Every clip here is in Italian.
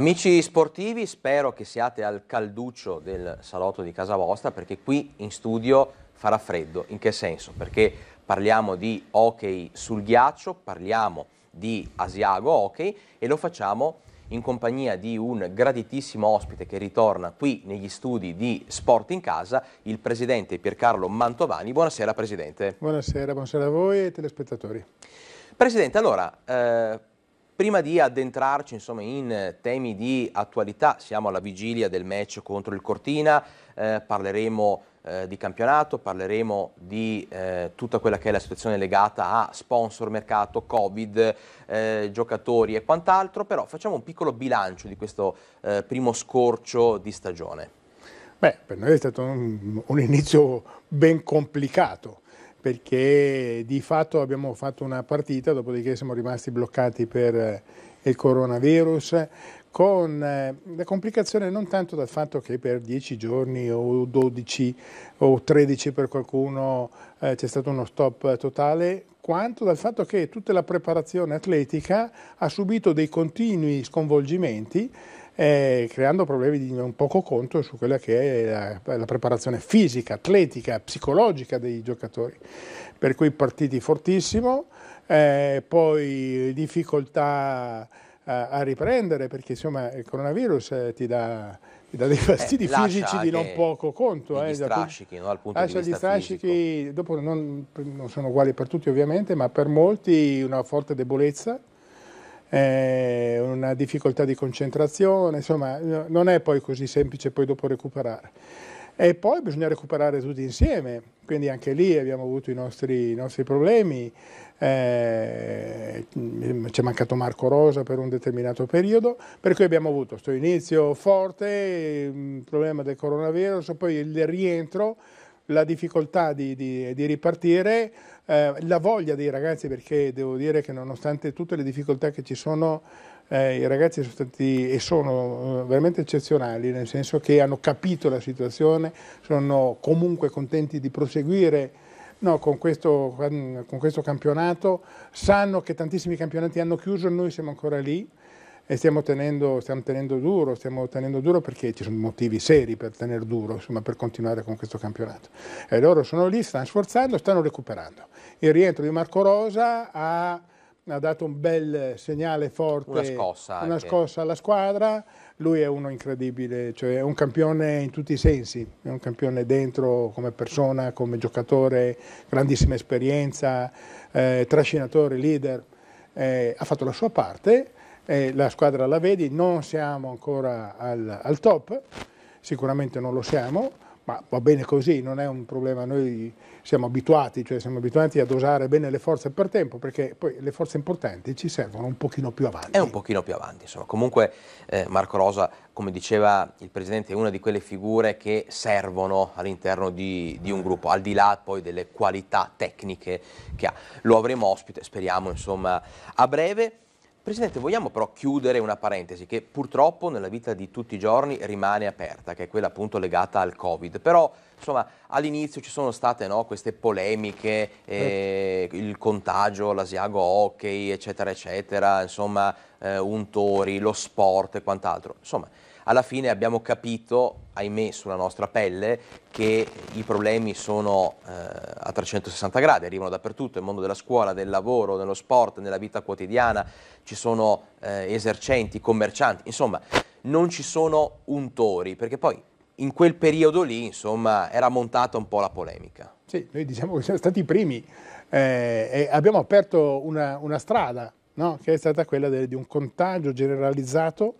Amici sportivi, spero che siate al calduccio del salotto di casa vostra perché qui in studio farà freddo. In che senso? Perché parliamo di hockey sul ghiaccio, parliamo di Asiago Hockey e lo facciamo in compagnia di un graditissimo ospite che ritorna qui negli studi di Sport in Casa, il presidente Piercarlo Mantovani. Buonasera Presidente. Buonasera, buonasera a voi e telespettatori. Presidente, allora... Eh, Prima di addentrarci insomma, in eh, temi di attualità, siamo alla vigilia del match contro il Cortina, eh, parleremo eh, di campionato, parleremo di eh, tutta quella che è la situazione legata a sponsor, mercato, Covid, eh, giocatori e quant'altro, però facciamo un piccolo bilancio di questo eh, primo scorcio di stagione. Beh, per noi è stato un, un inizio ben complicato perché di fatto abbiamo fatto una partita, dopodiché siamo rimasti bloccati per eh, il coronavirus, con eh, la complicazione non tanto dal fatto che per 10 giorni o 12 o 13 per qualcuno eh, c'è stato uno stop totale, quanto dal fatto che tutta la preparazione atletica ha subito dei continui sconvolgimenti eh, creando problemi di non poco conto su quella che è la, la preparazione fisica, atletica, psicologica dei giocatori. Per cui partiti fortissimo, eh, poi difficoltà a, eh, a, riprendere perché insomma il coronavirus eh, ti dà da dei eh, fastidi eh, fisici di non poco conto. Gli eh, strascichi, no? Al punto lascia gli strascichi, dopo non, non, sono uguali per tutti ovviamente, ma per molti una forte debolezza eh, una difficoltà di concentrazione, insomma non è poi così semplice poi dopo recuperare. E poi bisogna recuperare tutti insieme, quindi anche lì abbiamo avuto i nostri, i nostri problemi, eh, ci è mancato Marco Rosa per un determinato periodo, per cui abbiamo avuto questo inizio forte, il problema del coronavirus, poi il rientro, la difficoltà di, di, di ripartire, eh, la voglia dei ragazzi, perché devo dire che nonostante tutte le difficoltà che ci sono, eh, i ragazzi sono stati e sono eh, veramente eccezionali, nel senso che hanno capito la situazione, sono comunque contenti di proseguire No, con, questo, con questo campionato, sanno che tantissimi campionati hanno chiuso, noi siamo ancora lì, e stiamo tenendo, stiamo tenendo, duro, stiamo tenendo duro perché ci sono motivi seri per tenere duro, insomma, per continuare con questo campionato. E loro sono lì, stanno sforzando, stanno recuperando. Il rientro di Marco Rosa ha ha dato un bel segnale forte, una scossa, una scossa, alla squadra. Lui è uno incredibile, cioè è un campione in tutti i sensi, è un campione dentro come persona, come giocatore, grandissima esperienza, eh, trascinatore, leader. Eh, ha fatto la sua parte eh, la squadra la vedi, non siamo ancora al, al, top, sicuramente non lo siamo, ma va bene così, non è un problema, noi siamo abituati, cioè siamo abituati a dosare bene le forze per tempo, perché poi le forze importanti ci servono un pochino più avanti. È un pochino più avanti, insomma. Comunque eh, Marco Rosa, come diceva il Presidente, è una di quelle figure che servono all'interno di, di, un gruppo, al di là poi delle qualità tecniche che ha. Lo avremo ospite, speriamo, insomma, a breve. Presidente, vogliamo però chiudere una parentesi che purtroppo nella vita di tutti i giorni rimane aperta, che è quella appunto legata al Covid. Però insomma all'inizio ci sono state no, queste polemiche, eh, il contagio, l'asiago hockey, eccetera, eccetera, insomma eh, un tori, lo sport e quant'altro. Insomma, alla fine abbiamo capito, ahimè, sulla nostra pelle che i problemi sono eh, a 360 gradi, arrivano dappertutto, nel mondo della scuola, del lavoro, nello sport, nella vita quotidiana, ci sono eh, esercenti, commercianti, insomma, non ci sono untori, perché poi in quel periodo lì, insomma, era montata un po' la polemica. Sì, noi diciamo che siamo stati i primi eh, e abbiamo aperto una, una strada, no? che è stata quella de, di un contagio generalizzato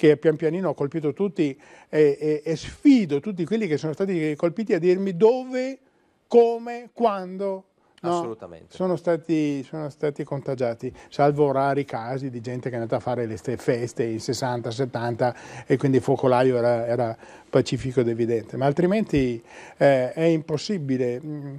che pian pianino ho colpito tutti e, e, e sfido tutti quelli che sono stati colpiti a dirmi dove, come, quando No, Assolutamente. Sono stati, sono stati, contagiati, salvo rari casi di gente che è andata a fare le feste in 60, 70 e quindi il focolaio era, era pacifico ed evidente, ma altrimenti eh, è impossibile. Mm,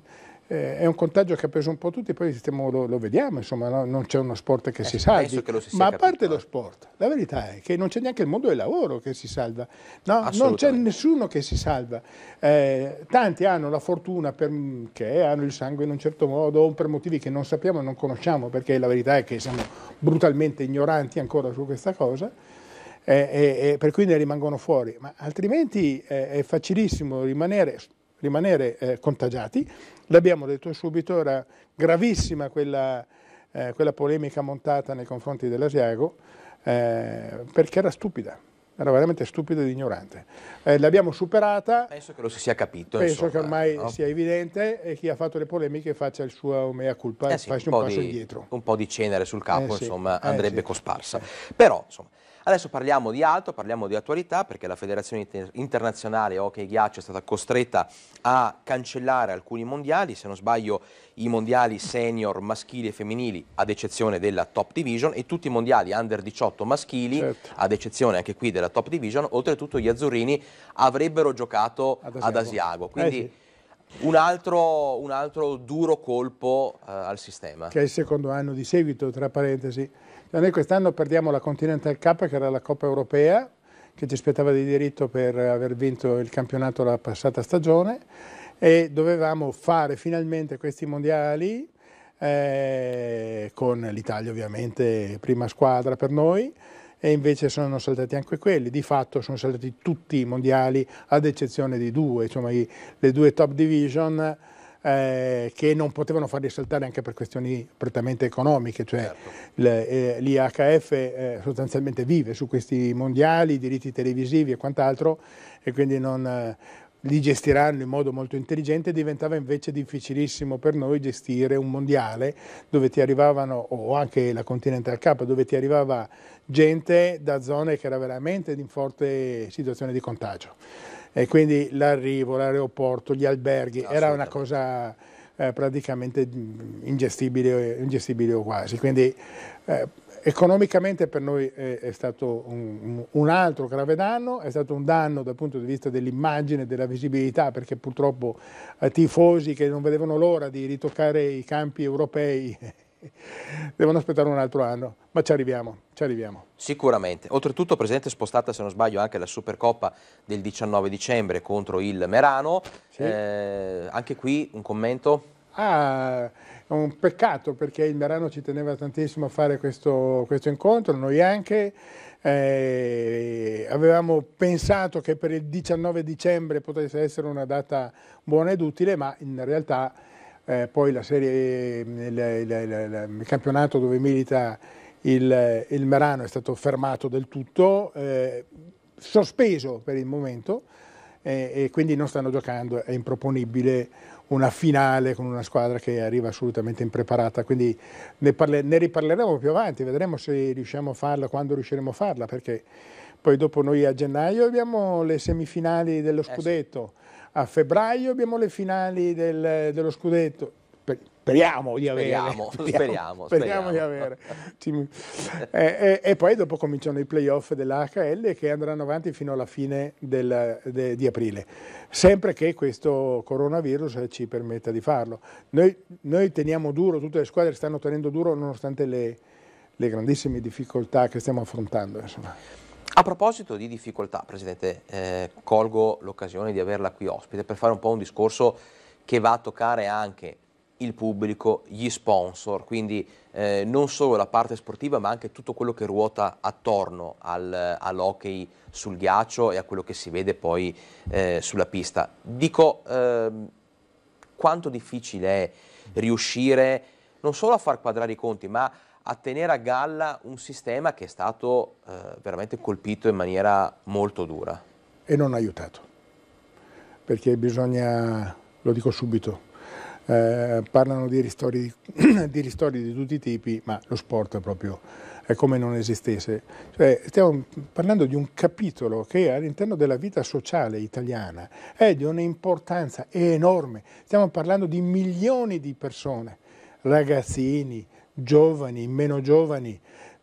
eh, è un contagio che ha preso un po' tutti, poi stiamo, lo, lo, vediamo, insomma, no? non c'è uno sport che eh, si salvi, che si ma a parte lo eh. sport, la verità è che non c'è neanche il mondo del lavoro che si salva, no? non c'è nessuno che si salva, eh, tanti hanno la fortuna perché mm, hanno il sangue in un certo modo o per motivi che non sappiamo e non conosciamo, perché la verità è che siamo brutalmente ignoranti ancora su questa cosa, eh, eh, per cui ne rimangono fuori, ma altrimenti è facilissimo rimanere rimanere eh, contagiati. L'abbiamo detto subito, era gravissima quella, eh, quella polemica montata nei confronti dell'Asiago eh, perché era stupida. Era veramente stupida ed ignorante. Eh, l'abbiamo superata. Penso che lo si sia capito. Penso insomma, che ormai no? sia evidente e chi ha fatto le polemiche faccia il suo mea culpa e eh sì, faccia un, un passo di, indietro. Un po' di cenere sul capo, eh insomma, sì, andrebbe sì. cosparsa. Però, insomma. Adesso parliamo di altro, parliamo di attualità perché la Federazione Internazionale Hockey Ghiaccio è stata costretta a cancellare alcuni mondiali, se non sbaglio i mondiali senior maschili e femminili ad eccezione della top division e tutti i mondiali under 18 maschili certo. ad eccezione anche qui della top division, oltretutto gli azzurrini avrebbero giocato ad Asiago. Ad Asiago. Quindi, eh sì un altro, un altro duro colpo eh, al sistema. Che è il secondo anno di seguito, tra parentesi. Noi quest'anno perdiamo la Continental Cup, che era la Coppa Europea, che ci aspettava di diritto per aver vinto il campionato la passata stagione e dovevamo fare finalmente questi mondiali eh, con l'Italia ovviamente prima squadra per noi e invece sono saltati anche quelli, di fatto sono saltati tutti i mondiali ad eccezione di due, insomma i, le due top division eh, che non potevano farli saltare anche per questioni prettamente economiche, cioè certo. Eh, l'IHF eh, sostanzialmente vive su questi mondiali, diritti televisivi e quant'altro e quindi non, eh, li gestiranno in modo molto intelligente, diventava invece difficilissimo per noi gestire un mondiale dove ti arrivavano, o anche la Continental Cup, dove ti arrivava gente da zone che era veramente in forte situazione di contagio. E quindi l'arrivo, l'aeroporto, gli alberghi, era una cosa eh, praticamente ingestibile, ingestibile o quasi. Quindi eh, Economicamente per noi è, è stato un, un, altro grave danno, è stato un danno dal punto di vista dell'immagine, della visibilità, perché purtroppo eh, tifosi che non vedevano l'ora di ritoccare i campi europei devono aspettare un altro anno, ma ci arriviamo, ci arriviamo. Sicuramente. Oltretutto, presente è spostata, se non sbaglio, anche la Supercoppa del 19 dicembre contro il Merano. Sì. Eh, anche qui un commento? Ah, è un peccato perché il Merano ci teneva tantissimo a fare questo, questo incontro, noi anche. Eh, avevamo pensato che per il 19 dicembre potesse essere una data buona ed utile, ma in realtà eh, poi la serie, il, il, il, il, campionato dove milita il, Merano è stato fermato del tutto, eh, sospeso per il momento eh, e quindi non stanno giocando, è improponibile una finale con una squadra che arriva assolutamente impreparata, quindi ne, parle, ne riparleremo più avanti, vedremo se riusciamo a farla, quando riusciremo a farla, perché poi dopo noi a gennaio abbiamo le semifinali dello eh scudetto, a febbraio abbiamo le finali del, dello scudetto, Speriamo di avere. Speriamo, speriamo, speriamo, speriamo di avere. e, e, eh, eh, e, poi dopo cominciano i playoff dell'HL che andranno avanti fino alla fine del, de, di aprile, sempre che questo coronavirus ci permetta di farlo. Noi, noi teniamo duro, tutte le squadre stanno tenendo duro nonostante le, le grandissime difficoltà che stiamo affrontando. Insomma. A proposito di difficoltà, Presidente, eh, colgo l'occasione di averla qui ospite per fare un po' un discorso che va a toccare anche il pubblico, gli sponsor, quindi eh, non solo la parte sportiva ma anche tutto quello che ruota attorno al, all'hockey sul ghiaccio e a quello che si vede poi eh, sulla pista. Dico eh, quanto difficile è riuscire non solo a far quadrare i conti ma a tenere a galla un sistema che è stato eh, veramente colpito in maniera molto dura. E non aiutato, perché bisogna, lo dico subito, eh, parlano di ristori di, ristori di tutti i tipi, ma lo sport è proprio è come non esistesse. Cioè, stiamo parlando di un capitolo che all'interno della vita sociale italiana è di un'importanza enorme. Stiamo parlando di milioni di persone, ragazzini, giovani, meno giovani,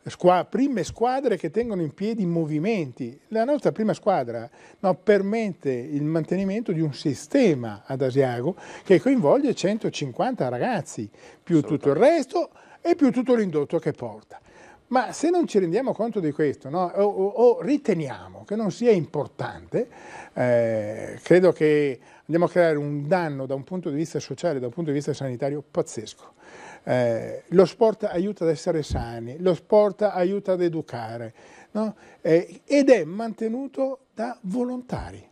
squa- prime squadre che tengono in piedi i movimenti. La nostra prima squadra no, permette il mantenimento di un sistema ad Asiago che coinvolge 150 ragazzi, più tutto il resto e più tutto l'indotto che porta. Ma se non ci rendiamo conto di questo, no, o, o, o, riteniamo che non sia importante, eh, credo che andiamo a creare un danno da un punto di vista sociale, da un punto di vista sanitario pazzesco. Eh, lo sport aiuta ad essere sani, lo sport aiuta ad educare no? eh, ed è mantenuto da volontari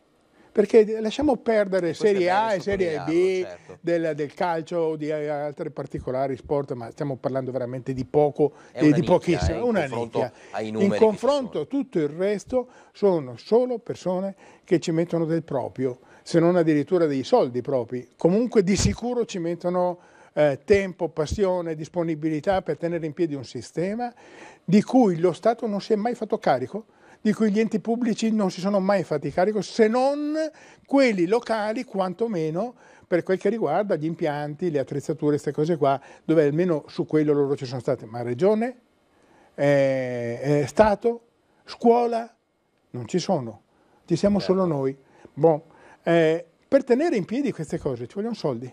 perché lasciamo perdere Questo Serie A e Serie B certo. del, del, calcio o di altri particolari sport, ma stiamo parlando veramente di poco, e di pochissimo, una nicchia. In confronto tutto il resto sono solo persone che ci mettono del proprio se non addirittura dei soldi propri. Comunque di sicuro ci mettono eh, tempo, passione, disponibilità per tenere in piedi un sistema di cui lo Stato non si è mai fatto carico, di cui gli enti pubblici non si sono mai fatti carico, se non quelli locali quantomeno per quel che riguarda gli impianti, le attrezzature, queste cose qua, dove almeno su quello loro ci sono state, ma regione, eh, eh, Stato, scuola, non ci sono, ci siamo solo certo. noi. Bon. Eh, per tenere in piedi queste cose ci vogliono soldi.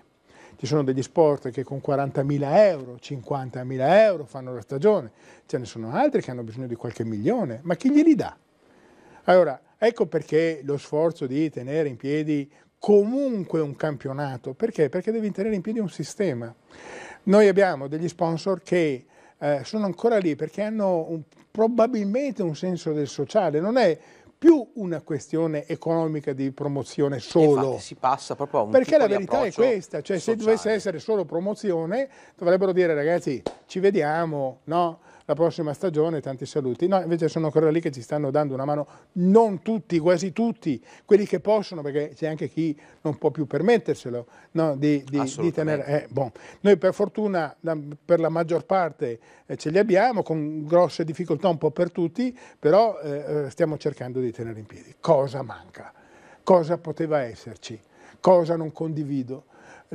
Ci sono degli sport che con 40.000 euro, 50.000 euro fanno la stagione, ce ne sono altri che hanno bisogno di qualche milione, ma chi glieli dà? Allora, ecco perché lo sforzo di tenere in piedi comunque un campionato, perché? Perché devi tenere in piedi un sistema. Noi abbiamo degli sponsor che eh, sono ancora lì perché hanno un, probabilmente un senso del sociale, non è più una questione economica di promozione solo. si passa proprio a un Perché la verità è questa, cioè sociale. se dovesse essere solo promozione dovrebbero dire ragazzi ci vediamo, no? la prossima stagione, tanti saluti. No, invece sono ancora lì che ci stanno dando una mano, non tutti, quasi tutti, quelli che possono, perché c'è anche chi non può più permetterselo, no, di, di, di, tenere... Eh, bon. Noi per fortuna, per la maggior parte, eh, ce li abbiamo, con grosse difficoltà un po' per tutti, però eh, eh, stiamo cercando di tenere in piedi. Cosa manca? Cosa poteva esserci? Cosa non condivido?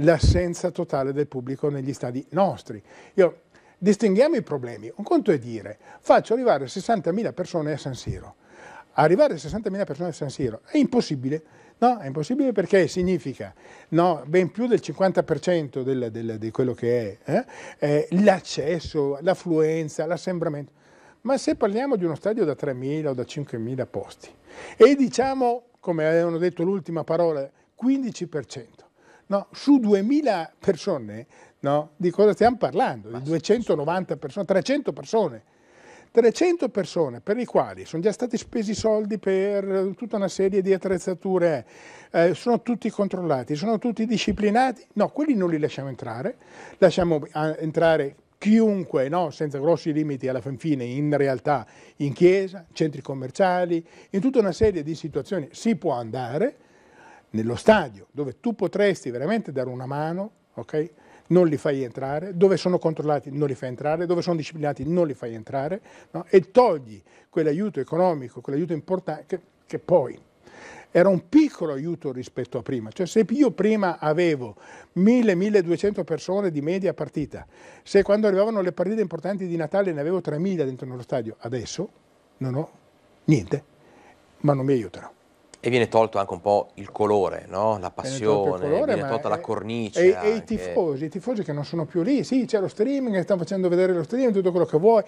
L'assenza totale del pubblico negli stadi nostri. Io Distinguiamo i problemi. Un conto è dire, faccio arrivare 60.000 persone a San Siro. Arrivare 60.000 persone a San Siro è impossibile. No, è impossibile perché significa no, ben più del 50% del, del, di quello che è eh? Eh, l'accesso, l'affluenza, l'assembramento. Ma se parliamo di uno stadio da 3.000 o da 5.000 posti e diciamo, come avevano detto l'ultima parola, 15%, no, su 2.000 persone No? Di cosa stiamo parlando? Di 290 persone, 300 persone. 300 persone per le quali sono già stati spesi soldi per eh, tutta una serie di attrezzature, eh, sono tutti controllati, sono tutti disciplinati, no, quelli non li lasciamo entrare, lasciamo entrare chiunque, no, senza grossi limiti alla fin fine, in realtà in chiesa, centri commerciali, in tutta una serie di situazioni si può andare nello stadio dove tu potresti veramente dare una mano, ok? non li fai entrare, dove sono controllati non li fai entrare, dove sono disciplinati non li fai entrare no? e togli quell'aiuto economico, quell'aiuto importante che, che poi era un piccolo aiuto rispetto a prima, cioè se io prima avevo 1000-1200 persone di media partita, se quando arrivavano le partite importanti di Natale ne avevo 3000 dentro nello stadio, adesso non ho niente, ma non mi aiutano. E viene tolto anche un po' il colore, no? la passione, viene, colore, viene tolta la cornice. E, e, i tifosi, i tifosi che non sono più lì, sì c'è lo streaming, stanno facendo vedere lo streaming, tutto quello che vuoi,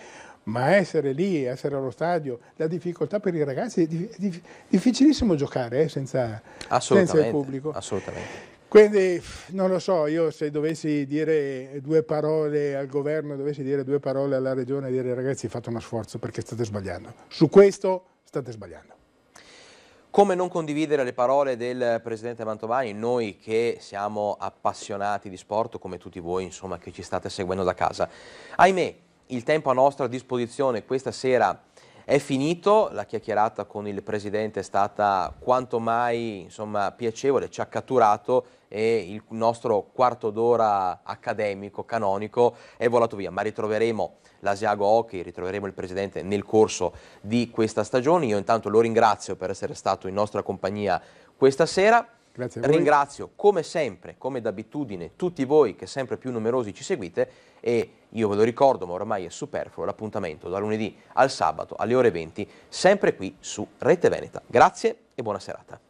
ma essere lì, essere allo stadio, la difficoltà per i ragazzi, è dif difficilissimo giocare eh, senza, senza, il pubblico. Assolutamente. Quindi non lo so, io se dovessi dire due parole al governo, dovessi dire due parole alla regione, dire ragazzi fate uno sforzo perché state sbagliando. Su questo state sbagliando. Come non condividere le parole del Presidente Mantovani, noi che siamo appassionati di sport come tutti voi insomma, che ci state seguendo da casa. Ahimè, il tempo a nostra disposizione questa sera è finito, la chiacchierata con il Presidente è stata quanto mai insomma, piacevole, ci ha catturato e il nostro quarto d'ora accademico, canonico, è volato via, ma ritroveremo l'Asiago Hockey, ritroveremo il presidente nel corso di questa stagione. Io intanto lo ringrazio per essere stato in nostra compagnia questa sera. Ringrazio come sempre, come d'abitudine, tutti voi che sempre più numerosi ci seguite e io ve lo ricordo, ma ormai è superfluo, l'appuntamento da lunedì al sabato alle ore 20, sempre qui su Rete Veneta. Grazie e buona serata.